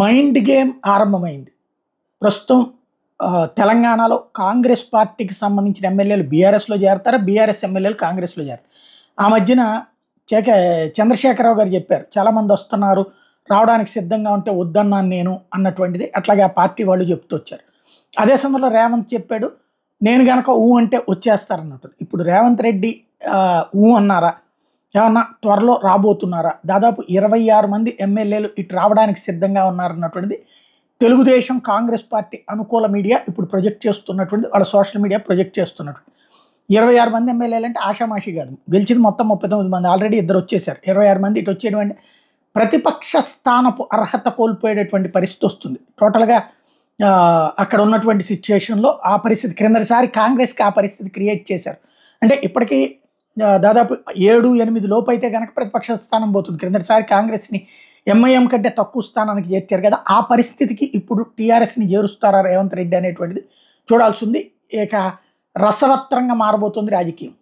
mind game ఆరంభమైంది ప్రస్తుతం తెలంగాణలో కాంగ్రెస్ పార్టీకి సంబంధించిన ఎమ్మెల్యేలు బీఆర్ఎస్లో చేరతారా బీఆర్ఎస్ ఎమ్మెల్యేలు కాంగ్రెస్లో చేరతారు ఆ మధ్యన చేక చంద్రశేఖరరావు గారు చెప్పారు చాలామంది వస్తున్నారు రావడానికి సిద్ధంగా ఉంటే వద్దన్నాను నేను అన్నటువంటిది అట్లాగే ఆ పార్టీ వాళ్ళు చెప్తూ వచ్చారు అదే సమయంలో రేవంత్ చెప్పాడు నేను కనుక ఊ అంటే వచ్చేస్తారన్నట్టు ఇప్పుడు రేవంత్ రెడ్డి ఊ అన్నారా ఏమన్నా త్వరలో రాబోతున్నారా దాదాపు ఇరవై ఆరు మంది ఎమ్మెల్యేలు ఇటు రావడానికి సిద్ధంగా ఉన్నారన్నటువంటిది తెలుగుదేశం కాంగ్రెస్ పార్టీ అనుకూల మీడియా ఇప్పుడు ప్రొజెక్ట్ చేస్తున్నటువంటి వాళ్ళ సోషల్ మీడియా ప్రొజెక్ట్ చేస్తున్నటువంటి ఇరవై ఆరు మంది ఎమ్మెల్యేలు అంటే ఆషామాషి కాదు గెలిచింది మొత్తం ముప్పై తొమ్మిది మంది ఆల్రెడీ ఇద్దరు వచ్చేసారు ఇరవై ఆరు మంది ఇటు వచ్చేటువంటి ప్రతిపక్ష స్థానపు అర్హత కోల్పోయేటటువంటి పరిస్థితి వస్తుంది టోటల్గా అక్కడ ఉన్నటువంటి సిచ్యుయేషన్లో ఆ పరిస్థితి క్రిందటిసారి కాంగ్రెస్కి ఆ పరిస్థితి క్రియేట్ చేశారు అంటే ఇప్పటికీ దాదాపు ఏడు ఎనిమిది లోపైతే కనుక ప్రతిపక్ష స్థానం పోతుంది క్రిందటిసారి కాంగ్రెస్ని ఎంఐఎం కంటే తక్కువ స్థానానికి చేర్చారు కదా ఆ పరిస్థితికి ఇప్పుడు టీఆర్ఎస్ని చేరుస్తారా రేవంత్ రెడ్డి అనేటువంటిది చూడాల్సింది ఇక రసవత్రంగా మారబోతుంది రాజకీయం